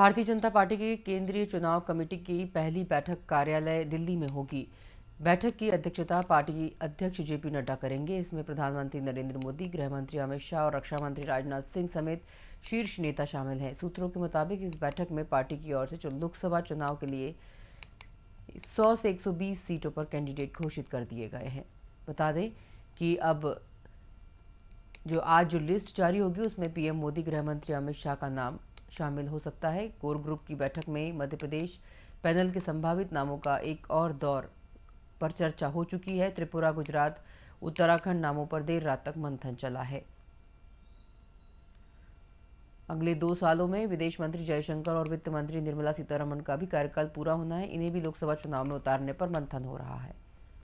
भारतीय जनता पार्टी की केंद्रीय चुनाव कमेटी की पहली बैठक कार्यालय दिल्ली में होगी बैठक की अध्यक्षता पार्टी अध्यक्ष जेपी नड्डा करेंगे इसमें प्रधानमंत्री नरेंद्र मोदी गृहमंत्री अमित शाह और रक्षा मंत्री राजनाथ सिंह समेत शीर्ष नेता शामिल हैं सूत्रों के मुताबिक इस बैठक में पार्टी की ओर से लोकसभा चुनाव के लिए 100 से 120 सीटों पर कैंडिडेट घोषित कर दिए गए हैं बता दें कि अब जो आज जो लिस्ट जारी होगी उसमें पीएम मोदी गृहमंत्री अमित शाह का नाम शामिल हो सकता है कोर ग्रुप की बैठक में मध्य प्रदेश पैनल के संभावित नामों का एक और दौर पर चर्चा हो चुकी है त्रिपुरा गुजरात उत्तराखंड नामों पर देर रात तक मंथन चला है अगले दो सालों में विदेश मंत्री जयशंकर और वित्त मंत्री निर्मला सीतारमण का भी कार्यकाल पूरा होना है इन्हें भी लोकसभा चुनाव में उतारने पर मंथन हो रहा है